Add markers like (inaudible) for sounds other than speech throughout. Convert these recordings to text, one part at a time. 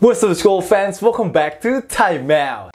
What's up school fans, welcome back to Time Out.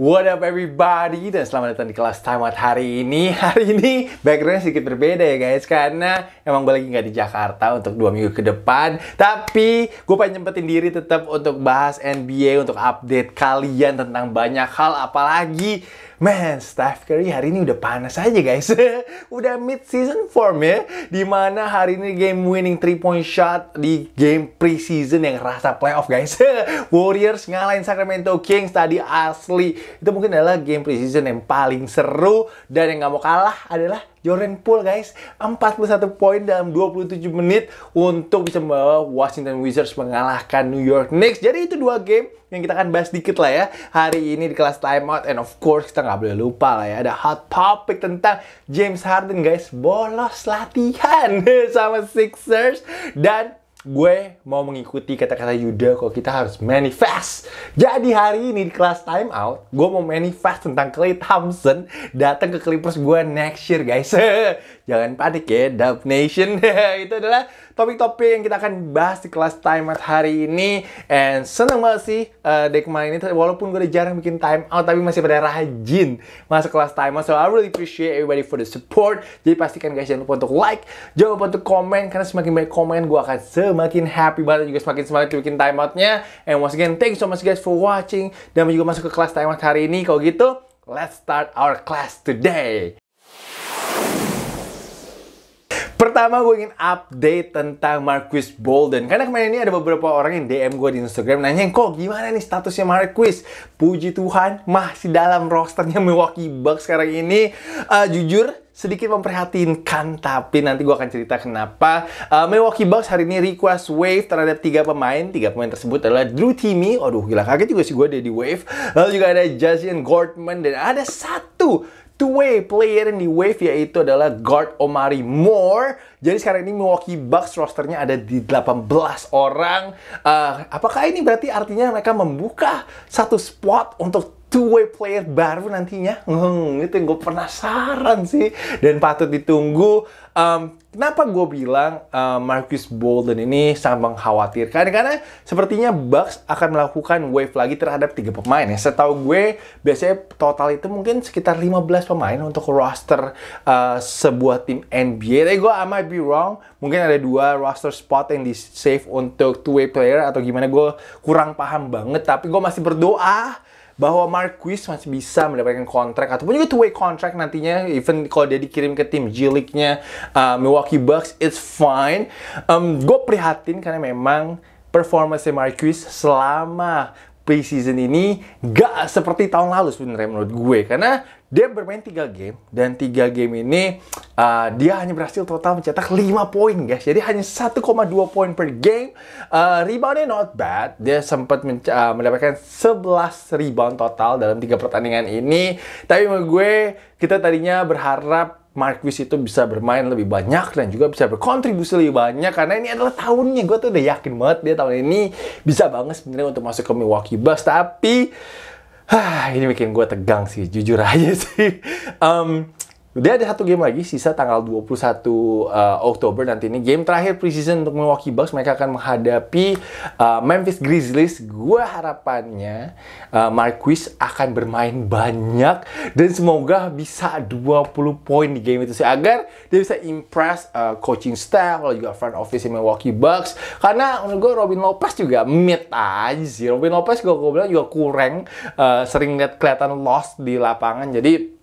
What up everybody dan selamat datang di kelas Time Out hari ini Hari ini backgroundnya sedikit berbeda ya guys Karena emang gue lagi gak di Jakarta untuk dua minggu ke depan Tapi gue pengen nyempetin diri tetap untuk bahas NBA Untuk update kalian tentang banyak hal Apalagi Man, Steph Curry hari ini udah panas aja guys. (laughs) udah mid season form ya. Dimana hari ini game winning three point shot di game preseason yang rasa playoff guys. (laughs) Warriors ngalahin Sacramento Kings tadi asli. Itu mungkin adalah game preseason yang paling seru dan yang nggak mau kalah adalah Jordan Poole guys 41 poin dalam 27 menit untuk bisa membawa Washington Wizards mengalahkan New York Knicks jadi itu dua game yang kita akan bahas dikit lah ya hari ini di kelas timeout and of course kita nggak boleh lupa lah ya ada hot topic tentang James Harden guys bolos latihan (laughs) sama Sixers dan gue mau mengikuti kata-kata Yuda kalau kita harus manifest. Jadi hari ini di kelas time out, gue mau manifest tentang Clay Thompson datang ke Clippers gue next year guys. (laughs) Jangan panik ya, Dub Nation. (laughs) Itu adalah topik-topik yang kita akan bahas di kelas time out hari ini. And seneng banget sih uh, dari kemarin ini, walaupun gue udah jarang bikin time out, tapi masih pada rajin masuk kelas time out. So I really appreciate everybody for the support. Jadi pastikan guys jangan lupa untuk like, jangan lupa untuk komen, karena semakin banyak komen gue akan semakin happy banget juga semakin semangat bikin time outnya. And once again, thank you so much guys for watching. Dan juga masuk ke kelas time out hari ini. Kalau gitu, let's start our class today. Pertama gue ingin update tentang Marquis Bolden Karena kemarin ini ada beberapa orang yang DM gue di Instagram Nanyain kok gimana nih statusnya Marquis Puji Tuhan masih dalam rosternya Milwaukee Bucks sekarang ini uh, Jujur sedikit memprihatinkan tapi nanti gue akan cerita kenapa uh, Milwaukee Bucks hari ini request wave terhadap tiga pemain tiga pemain tersebut adalah Drew Timmy aduh gila kaget juga sih gue ada di wave lalu juga ada Jason Gortman dan ada satu two-way player di Wave yaitu adalah guard Omari Moore. Jadi sekarang ini Milwaukee Bucks rosternya ada di 18 orang. Uh, apakah ini berarti artinya mereka membuka satu spot untuk two-way player baru nantinya? Hmm, itu yang gue penasaran sih. Dan patut ditunggu um, kenapa gue bilang uh, Marcus Bolden ini sangat mengkhawatirkan? Karena sepertinya Bucks akan melakukan wave lagi terhadap tiga pemain ya. Setahu gue biasanya total itu mungkin sekitar 15 pemain untuk roster uh, sebuah tim NBA. Tapi gue I might be wrong. Mungkin ada dua roster spot yang di save untuk two way player atau gimana gue kurang paham banget. Tapi gue masih berdoa bahwa Marquis masih bisa mendapatkan kontrak ataupun juga two way contract nantinya even kalau dia dikirim ke tim G League-nya uh, Milwaukee Bucks it's fine um, gue prihatin karena memang performa si Marquis selama preseason ini gak seperti tahun lalu sebenarnya menurut gue karena dia bermain 3 game dan 3 game ini uh, dia hanya berhasil total mencetak 5 poin guys. Jadi hanya 1,2 poin per game. Uh, reboundnya not bad. Dia sempat uh, mendapatkan 11 rebound total dalam 3 pertandingan ini. Tapi menurut gue kita tadinya berharap Marquis itu bisa bermain lebih banyak dan juga bisa berkontribusi lebih banyak karena ini adalah tahunnya. Gue tuh udah yakin banget dia tahun ini bisa banget sebenarnya untuk masuk ke Milwaukee Bucks tapi ini bikin gue tegang sih, jujur (laughs) aja sih. Um, dia ada satu game lagi sisa tanggal 21 uh, eh, Oktober nanti ini game terakhir preseason untuk Milwaukee Bucks mereka akan menghadapi uh, Memphis Grizzlies. gue harapannya uh, eh, Marquis akan bermain banyak dan semoga bisa 20 poin di game itu sih agar dia bisa impress uh, coaching staff lalu juga front office Milwaukee Bucks karena menurut gue Robin Lopez juga mid aja Robin Lopez gue, gue bilang juga kurang uh, sering lihat kelihatan lost di lapangan jadi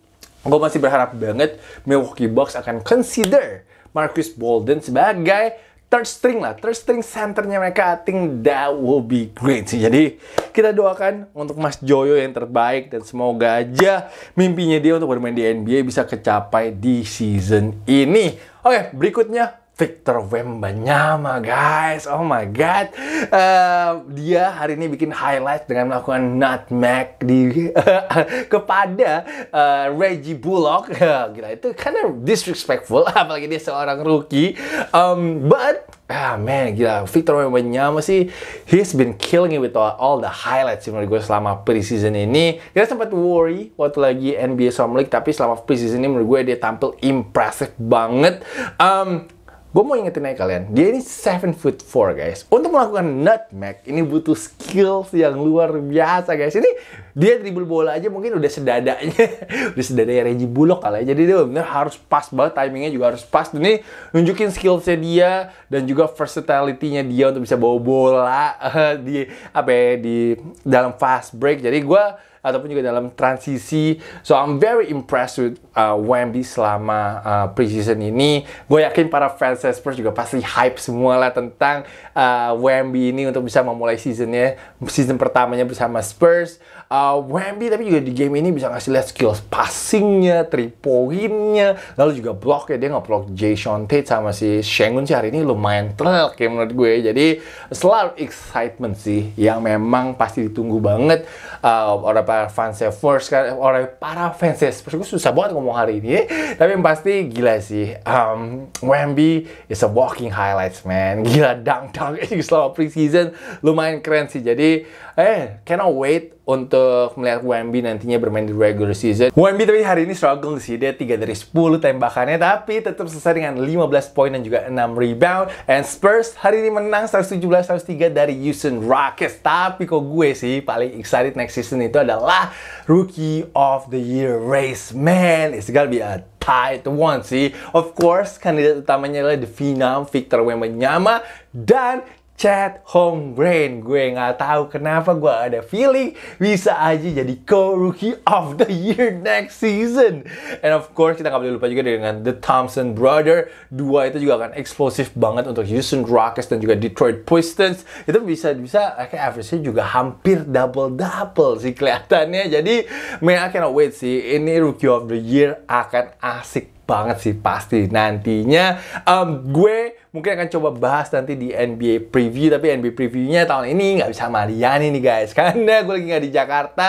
gue masih berharap banget Milwaukee Bucks akan consider Marcus Bolden sebagai third string lah, third string centernya mereka, I think that will be great sih. Jadi kita doakan untuk Mas Joyo yang terbaik dan semoga aja mimpinya dia untuk bermain di NBA bisa kecapai di season ini. Oke, berikutnya Victor Wembanyama guys oh my god uh, dia hari ini bikin highlight dengan melakukan nutmeg di (laughs) kepada uh, Reggie Bullock (laughs) gila itu of disrespectful (laughs) apalagi dia seorang rookie um, but ah man gila Victor Wembanyama sih he's been killing it with all, all the highlights sih menurut gue selama preseason ini kita sempat worry waktu lagi NBA Summer League tapi selama preseason ini menurut gue dia tampil impressive banget um, Gue mau ingetin aja kalian, dia ini 7 foot 4 guys. Untuk melakukan nutmeg, ini butuh skills yang luar biasa guys. Ini dia dribel bola aja mungkin udah sedadanya, (laughs) udah sedadanya Reggie Bullock kali ya. Jadi dia bener harus pas banget, timingnya juga harus pas. ini nunjukin skillsnya dia, dan juga versatility-nya dia untuk bisa bawa bola (laughs) di, apa ya, di dalam fast break. Jadi gue ataupun juga dalam transisi. So I'm very impressed with uh, Wemby selama uh, preseason ini. Gue yakin para fans Spurs juga pasti hype semua lah tentang uh, Wemby ini untuk bisa memulai seasonnya, season pertamanya bersama Spurs uh, Wemby tapi juga di game ini bisa ngasih lihat skills passingnya, tripoinnya, lalu juga block ya dia ngeblok Jason Tate sama si Shengun sih hari ini lumayan trek ya menurut gue. Jadi selalu excitement sih yang memang pasti ditunggu banget uh, oleh para fans first kan oleh para fans Spurs gue susah banget ngomong hari ini ya. tapi yang pasti gila sih um, Wemby is a walking highlights man gila dunk dunk juga selama preseason lumayan keren sih jadi eh cannot wait untuk melihat Wemby nantinya bermain di regular season. Wemby tapi hari ini struggle sih, dia 3 dari 10 tembakannya, tapi tetap selesai dengan 15 poin dan juga 6 rebound. And Spurs hari ini menang 117-103 dari Houston Rockets. Tapi kok gue sih paling excited next season itu adalah Rookie of the Year race. Man, it's gonna be a tight one sih. Of course, kandidat utamanya adalah The Phenom Victor Wembanyama dan Chat Home Brain. Gue nggak tahu kenapa gue ada feeling bisa aja jadi co-rookie of the year next season. And of course kita nggak boleh lupa juga dengan The Thompson Brother. Dua itu juga akan eksplosif banget untuk Houston Rockets dan juga Detroit Pistons. Itu bisa bisa kayak average juga hampir double double sih kelihatannya. Jadi man I cannot wait sih. Ini rookie of the year akan asik banget sih pasti nantinya um, gue mungkin akan coba bahas nanti di NBA preview tapi NBA previewnya tahun ini nggak bisa Mariani nih guys (laughs) karena gue lagi nggak di Jakarta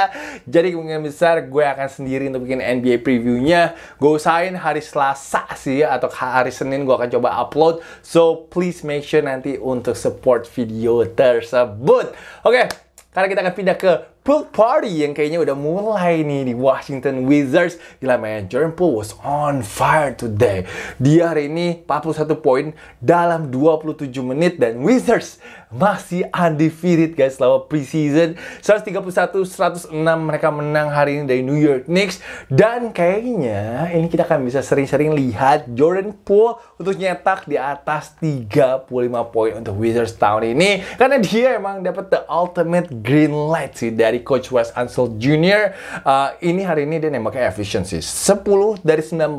jadi kemungkinan besar gue akan sendiri untuk bikin NBA previewnya gue usahain hari Selasa sih atau hari Senin gue akan coba upload so please make sure nanti untuk support video tersebut oke okay, karena kita akan pindah ke Pool Party yang kayaknya udah mulai nih di Washington Wizards. Gila man, Jordan Poole was on fire today. Dia hari ini 41 poin dalam 27 menit dan Wizards masih undefeated guys selama preseason. 131-106 mereka menang hari ini dari New York Knicks dan kayaknya ini kita akan bisa sering-sering lihat Jordan Poole untuk nyetak di atas 35 poin untuk Wizards tahun ini karena dia emang dapat the ultimate green light sih dari dari Coach Wes Ansel Jr. Uh, eh, ini hari ini dia nembaknya efficiency. 10 dari 19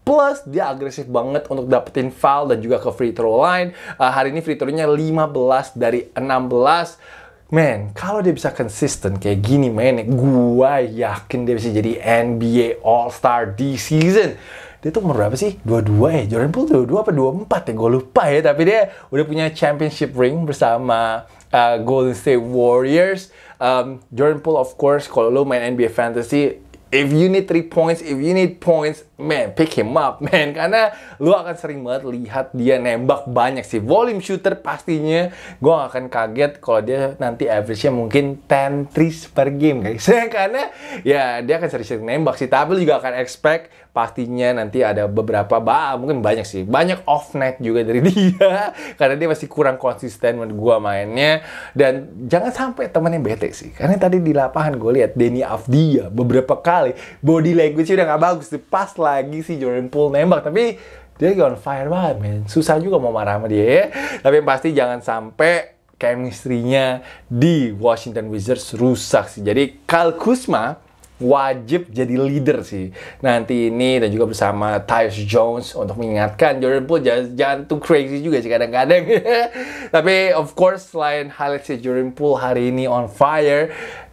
Plus dia agresif banget untuk dapetin foul dan juga ke free throw line. Uh, hari ini free throw-nya 15 dari 16. Man, kalau dia bisa konsisten kayak gini, man, gua yakin dia bisa jadi NBA All-Star di season dia tuh umur berapa sih? 22 ya? Eh, Jordan Poole 22 apa 24 ya? Gue lupa ya. Tapi dia udah punya championship ring bersama uh, Golden State Warriors. Um, Jordan Poole of course, kalau lo main NBA Fantasy, if you need 3 points, if you need points, man, pick him up, (laughs) man. Karena lu akan sering banget lihat dia nembak banyak sih. Volume shooter pastinya. Gue gak akan kaget kalau dia nanti average-nya mungkin 10 threes per game, guys. (laughs) Karena ya dia akan sering-sering nembak sih. Tapi lu juga akan expect pastinya nanti ada beberapa, bah, mungkin banyak sih. Banyak off net juga dari (laughs) dia. Karena dia masih kurang konsisten menurut gue mainnya. Dan jangan sampai temennya bete sih. Karena tadi di lapangan gue lihat Denny Afdia beberapa kali body language udah gak bagus. Pas lah lagi si Jordan Poole nembak tapi dia on fire banget men susah juga mau marah sama dia ya. tapi yang pasti jangan sampai chemistry-nya di Washington Wizards rusak sih jadi Kyle Kuzma wajib jadi leader sih nanti ini dan juga bersama Tyus Jones untuk mengingatkan Jordan Poole jangan, jangan too crazy juga sih kadang-kadang (laughs) tapi of course selain highlight si Jordan Poole hari ini on fire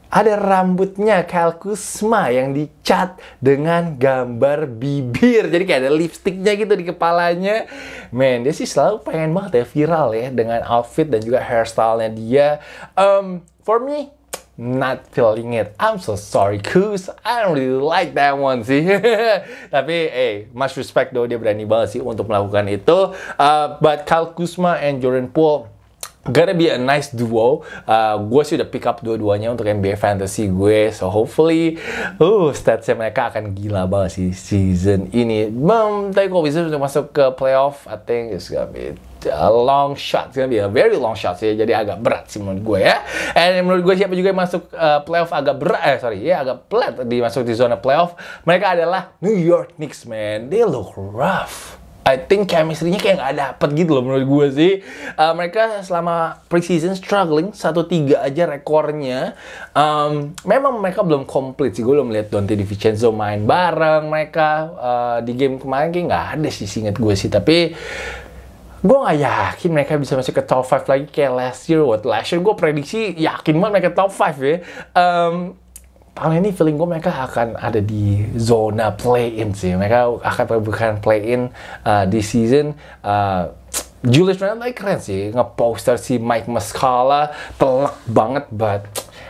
ada rambutnya Kyle Kusma yang dicat dengan gambar bibir. Jadi kayak ada lipstiknya gitu di kepalanya. Man, dia sih selalu pengen banget ya viral ya dengan outfit dan juga hairstylenya dia. Um, for me, not feeling it. I'm so sorry, Kus. I don't really like that one sih. (laughs) Tapi, hey, eh, much respect though dia berani banget sih untuk melakukan itu. Uh, but Kyle Kusma and Jordan Poole Gonna be a nice duo. Uh, gue sih udah pick up dua-duanya untuk NBA Fantasy gue. So hopefully, uh, statsnya mereka akan gila banget sih season ini. Mem, tapi kalau Wizards udah masuk ke playoff, I think it's gonna be a long shot. It's gonna be a very long shot sih. Jadi agak berat sih menurut gue ya. And menurut gue siapa juga yang masuk uh, playoff agak berat, eh sorry, ya agak pelat di masuk di zona playoff. Mereka adalah New York Knicks, man. They look rough. I think chemistry-nya kayak nggak dapet gitu loh menurut gue sih. Uh, mereka selama preseason struggling 1-3 aja rekornya. Um, memang mereka belum komplit sih. Gue belum lihat Dante DiVincenzo main bareng mereka uh, di game kemarin kayak nggak ada sih inget gue sih. Tapi gue nggak yakin mereka bisa masuk ke top 5 lagi kayak last year. What last year gue prediksi yakin banget mereka top 5 ya. Um, tahun ini feeling gue mereka akan ada di zona play-in sih. Mereka akan bukan play-in uh, di season. Uh, (tsk) Julius Randle keren sih, nge ngeposter si Mike Muscala telak banget, but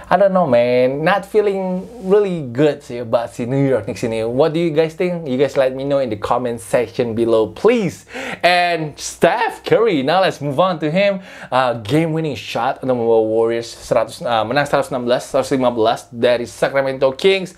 I don't know man, not feeling really good sih about si New York Knicks ini. What do you guys think? You guys let me know in the comment section below please. And Steph Curry, now let's move on to him. Uh, game winning shot untuk membawa Warriors 100, uh, menang 116-115 dari Sacramento Kings.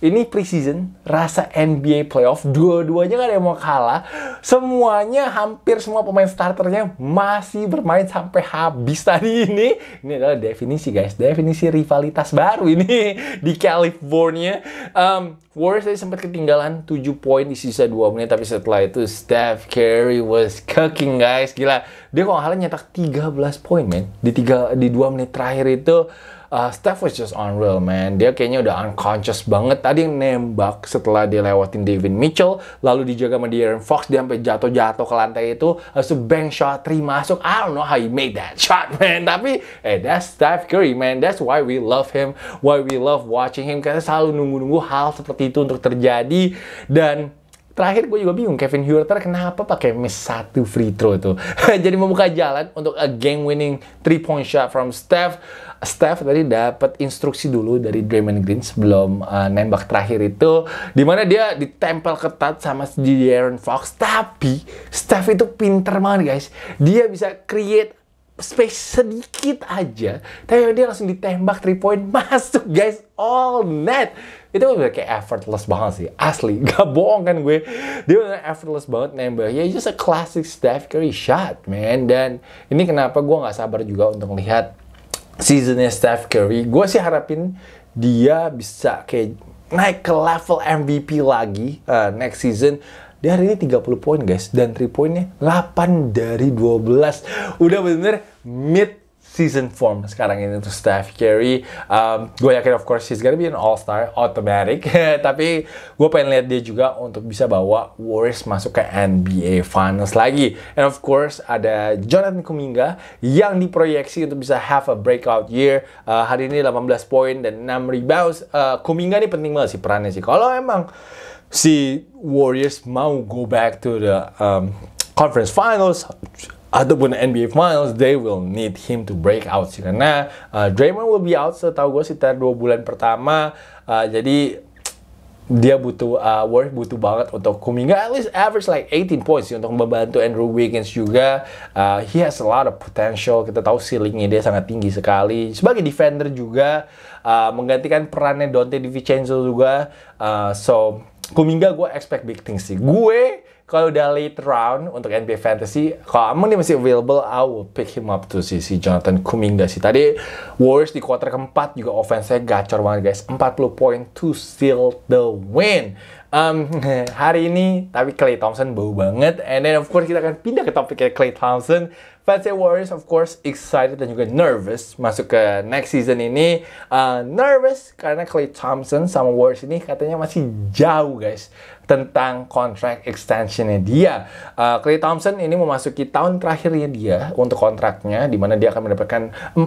Ini preseason, rasa NBA playoff, dua-duanya gak ada yang mau kalah. Semuanya, hampir semua pemain starternya masih bermain sampai habis tadi ini. Ini adalah definisi guys, definisi rivalitas baru ini (laughs) di California. Um, Warriors tadi sempat ketinggalan 7 poin di sisa 2 menit, tapi setelah itu Steph Curry was cooking guys. Gila, dia kok nggak nyetak 13 poin men. Di, tiga, di 2 menit terakhir itu uh, Steph was just unreal man dia kayaknya udah unconscious banget tadi nembak setelah dilewatin lewatin David Mitchell lalu dijaga sama De'Aaron Fox dia sampai jatuh-jatuh ke lantai itu uh, so bang shot three masuk I don't know how he made that shot (laughs) man tapi eh that's Steph Curry man that's why we love him why we love watching him karena selalu nunggu-nunggu hal seperti itu untuk terjadi dan Terakhir gue juga bingung Kevin Huerter kenapa pakai miss satu free throw itu. (laughs) Jadi membuka jalan untuk a game winning three point shot from Steph. Steph tadi dapat instruksi dulu dari Draymond Green sebelum uh, nembak terakhir itu dimana dia ditempel ketat sama Aaron Fox tapi Steph itu pinter banget guys dia bisa create space sedikit aja tapi dia langsung ditembak 3 point (laughs) masuk guys all net itu udah kayak effortless banget sih asli (laughs) gak bohong kan gue dia udah effortless banget nembak ya just a classic Steph Curry shot man dan ini kenapa gue nggak sabar juga untuk lihat seasonnya Steph Curry gue sih harapin dia bisa kayak naik ke level MVP lagi uh, next season dia hari ini 30 poin guys dan 3 poinnya 8 dari 12 udah bener-bener mid season form sekarang ini untuk Steph Curry. Um, gue yakin of course he's gonna be an all-star automatic. (laughs) Tapi gue pengen lihat dia juga untuk bisa bawa Warriors masuk ke NBA Finals lagi. And of course ada Jonathan Kuminga yang diproyeksi untuk bisa have a breakout year. Uh, hari ini 18 poin dan 6 rebounds. Uh, Kuminga ini penting banget sih perannya sih. Kalau emang si Warriors mau go back to the um, conference finals ataupun NBA Finals, they will need him to break out sih. Karena uh, Draymond will be out setahu gue sekitar dua bulan pertama. Uh, jadi dia butuh uh, worth butuh banget untuk Kuminga at least average like 18 points sih untuk membantu Andrew Wiggins juga uh, he has a lot of potential kita tahu ceilingnya dia sangat tinggi sekali sebagai defender juga uh, menggantikan perannya Dante DiVincenzo juga uh, so Kuminga gue expect big things sih gue kalau udah late round untuk NBA Fantasy, kalau Amon dia masih available, I will pick him up to si, si Jonathan Kuminga sih. Tadi Warriors di quarter keempat juga offense-nya gacor banget guys. 40 point to seal the win. Um, (laughs) hari ini tapi Clay Thompson bau banget and then of course kita akan pindah ke topiknya Clay Thompson Fans Warriors of course excited dan juga nervous masuk ke next season ini uh, nervous karena Clay Thompson sama Warriors ini katanya masih jauh guys tentang kontrak extensionnya dia uh, Clay Thompson ini memasuki tahun terakhirnya dia untuk kontraknya di mana dia akan mendapatkan 43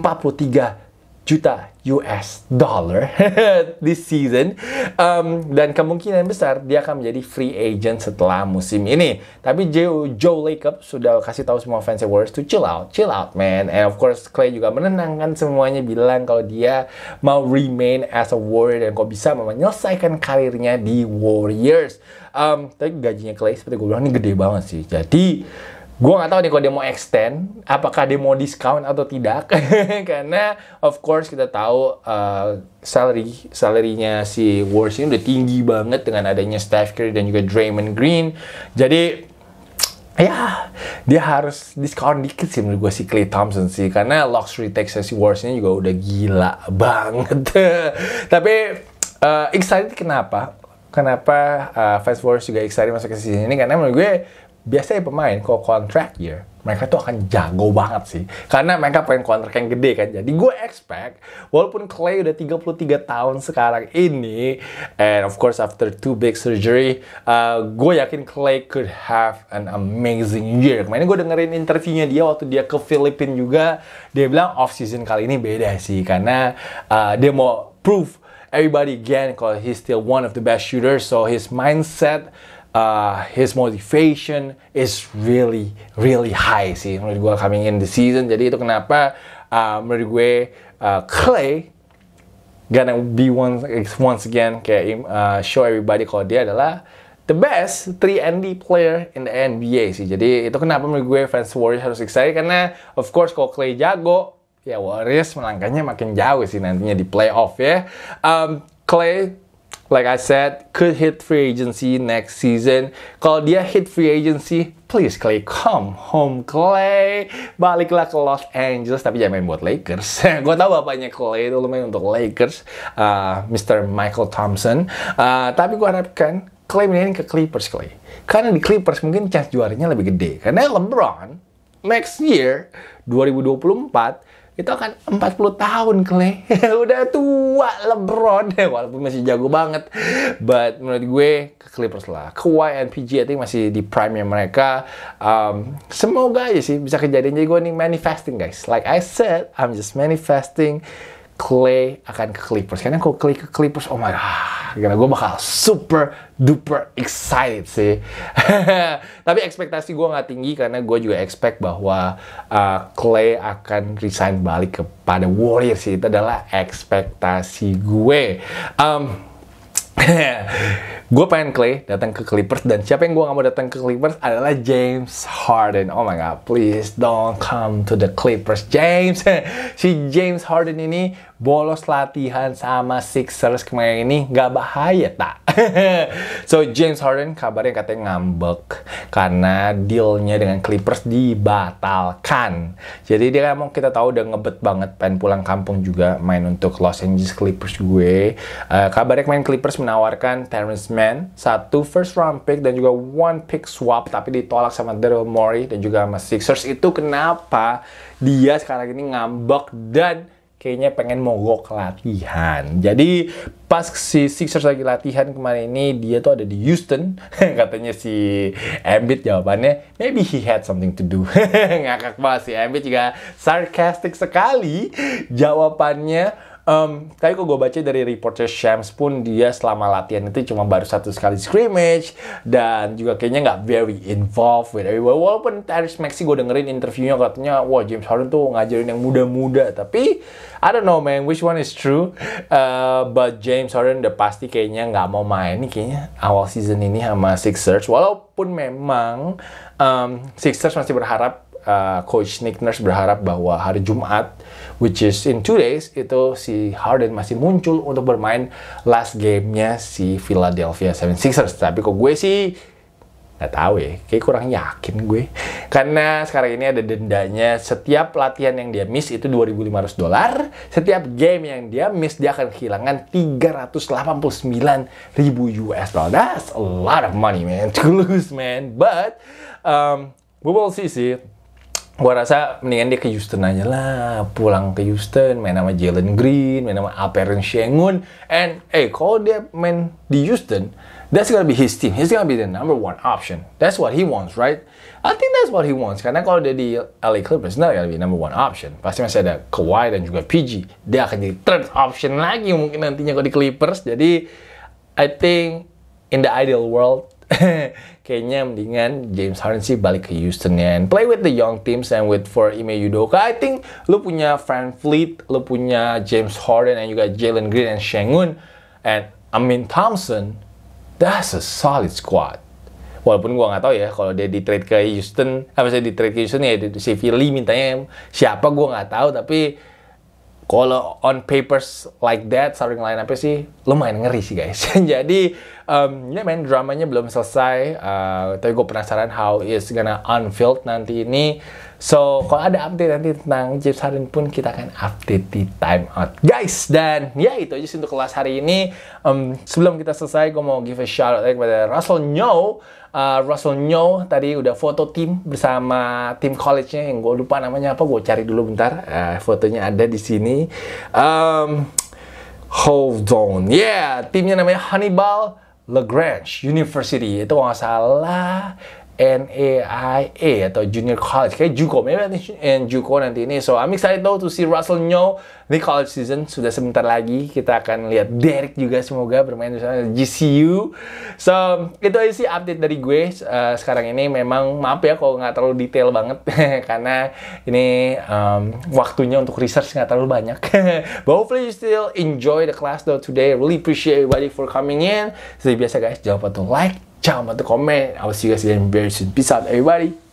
juta US dollar (laughs) this season um, dan kemungkinan besar dia akan menjadi free agent setelah musim ini tapi Joe, Joe Lacob sudah kasih tahu semua fans Warriors to chill out chill out man and of course Clay juga menenangkan semuanya bilang kalau dia mau remain as a Warrior dan kok bisa menyelesaikan karirnya di Warriors um, tapi gajinya Clay seperti gue bilang ini gede banget sih jadi Gue nggak tahu nih kalau dia mau extend, apakah dia mau discount atau tidak, (laughs) karena of course kita tahu uh, salary salarynya si Warriors ini udah tinggi banget dengan adanya Steph Curry dan juga Draymond Green. Jadi ya dia harus discount dikit sih menurut gue si Clay Thompson sih karena luxury tax si Warriors ini juga udah gila banget (laughs) tapi uh, excited kenapa kenapa uh, Fast Warriors juga excited masuk ke sini? ini karena menurut gue biasanya pemain kalau contract year mereka tuh akan jago banget sih. Karena mereka pengen kontrak yang gede kan. Jadi gue expect, walaupun Clay udah 33 tahun sekarang ini, and of course after two big surgery, uh, gue yakin Clay could have an amazing year. Kemarin gue dengerin interviewnya dia waktu dia ke Filipina juga, dia bilang off season kali ini beda sih. Karena uh, dia mau prove everybody again kalau he's still one of the best shooters. So his mindset uh, his motivation is really really high sih menurut gue coming in the season jadi itu kenapa uh, menurut gue uh, Clay gonna be once once again kayak uh, show everybody kalau dia adalah the best 3 and D player in the NBA sih jadi itu kenapa menurut gue fans Warriors harus excited karena of course kalau Clay jago ya Warriors melangkahnya makin jauh sih nantinya di playoff ya um, Clay like I said, could hit free agency next season. Kalau dia hit free agency, please Clay, come home Clay. Baliklah ke Los Angeles, tapi jangan main buat Lakers. (laughs) Gue tau bapaknya Clay itu main untuk Lakers, uh, ah, Mr. Michael Thompson. Uh, tapi gue harapkan Clay mainin ke Clippers Clay. Karena di Clippers mungkin chance juaranya lebih gede. Karena LeBron next year 2024 itu akan 40 tahun kle (laughs) udah tua LeBron (laughs) walaupun masih jago banget but menurut gue ke Clippers lah Kawhi and PG I think masih di prime nya mereka um, semoga aja sih bisa kejadian jadi gue nih manifesting guys like I said I'm just manifesting Clay akan ke Clippers. Karena kalau Clay ke Clippers, oh my god, karena gue bakal super duper excited sih. (laughs) Tapi ekspektasi gue nggak tinggi karena gue juga expect bahwa uh, Clay akan resign balik kepada Warriors. sih. Itu adalah ekspektasi gue. Um, (laughs) gue pengen Clay datang ke Clippers dan siapa yang gue gak mau datang ke Clippers adalah James Harden. Oh my god, please don't come to the Clippers, James. (laughs) si James Harden ini bolos latihan sama Sixers kemarin ini nggak bahaya tak? (laughs) so James Harden kabarnya katanya ngambek karena dealnya dengan Clippers dibatalkan. Jadi dia emang kita tahu udah ngebet banget pengen pulang kampung juga main untuk Los Angeles Clippers gue. Uh, kabarnya main Clippers menawarkan Terrence Mann satu first round pick dan juga one pick swap tapi ditolak sama Daryl Morey dan juga sama Sixers itu kenapa dia sekarang ini ngambek dan kayaknya pengen mogok latihan. Jadi pas si Sixers lagi latihan kemarin ini dia tuh ada di Houston (laughs) katanya si Embiid jawabannya maybe he had something to do (laughs) ngakak banget si Embiid juga sarcastic sekali jawabannya Um, tapi kok gue baca dari reporter Shams pun dia selama latihan itu cuma baru satu sekali scrimmage dan juga kayaknya nggak very involved with everyone. Walaupun Terrence Maxi gue dengerin interviewnya katanya wah James Harden tuh ngajarin yang muda-muda tapi I don't know man which one is true. Uh, but James Harden udah pasti kayaknya nggak mau main nih kayaknya awal season ini sama Sixers. Walaupun memang um, Sixers masih berharap uh, Coach Nick Nurse berharap bahwa hari Jumat, which is in two days, itu si Harden masih muncul untuk bermain last gamenya si Philadelphia 76ers. Tapi kok gue sih nggak tahu ya, kayak kurang yakin gue. Karena sekarang ini ada dendanya setiap latihan yang dia miss itu 2.500 dolar, setiap game yang dia miss dia akan kehilangan 389.000 ribu US dollar. That's a lot of money man, (laughs) to lose man. But um, we will see sih gua rasa mendingan dia ke Houston aja lah pulang ke Houston main sama Jalen Green main sama Aperen Shengun and eh hey, kalau dia main di Houston that's gonna be his team he's gonna be the number one option that's what he wants right I think that's what he wants karena kalau dia di LA Clippers not gonna be number one option pasti masih ada Kawhi dan juga PG dia akan jadi third option lagi mungkin nantinya kalau di Clippers jadi I think in the ideal world (laughs) kayaknya mendingan James Harden sih balik ke Houston ya. And play with the young teams and with for Ime Udoka. I think lu punya Fran Fleet, lu punya James Harden, and you got Jalen Green and Shengun, and Amin Thompson. That's a solid squad. Walaupun gua nggak tahu ya kalau dia di trade ke Houston, eh, apa sih di trade ke Houston ya si Philly mintanya siapa gua nggak tahu tapi kalau on papers like that starting line apa sih lumayan ngeri sih guys. (laughs) Jadi um, ya main dramanya belum selesai uh, tapi gue penasaran how is gonna unfold nanti ini so kalau ada update nanti tentang James Harden pun kita akan update di time out guys dan ya itu aja sih untuk kelas hari ini um, sebelum kita selesai gue mau give a shout out kepada Russell Nyo uh, Russell Nyo tadi udah foto tim bersama tim college-nya yang gue lupa namanya apa gue cari dulu bentar uh, fotonya ada di sini um, Hold on, yeah, timnya namanya Hannibal Lagrange University itu nggak salah NAIA atau Junior College kayak JUCO maybe nanti Juko eh, nanti ini so I'm excited though to see Russell Nyo di college season sudah sebentar lagi kita akan lihat Derek juga semoga bermain di sana GCU so itu aja sih update dari gue uh, sekarang ini memang maaf ya kalau nggak terlalu detail banget (laughs) karena ini um, waktunya untuk research nggak terlalu banyak (laughs) but hopefully you still enjoy the class though today really appreciate everybody for coming in seperti biasa guys jangan lupa untuk like Ciao, ma comment. I will see you guys again very soon. Peace out, everybody.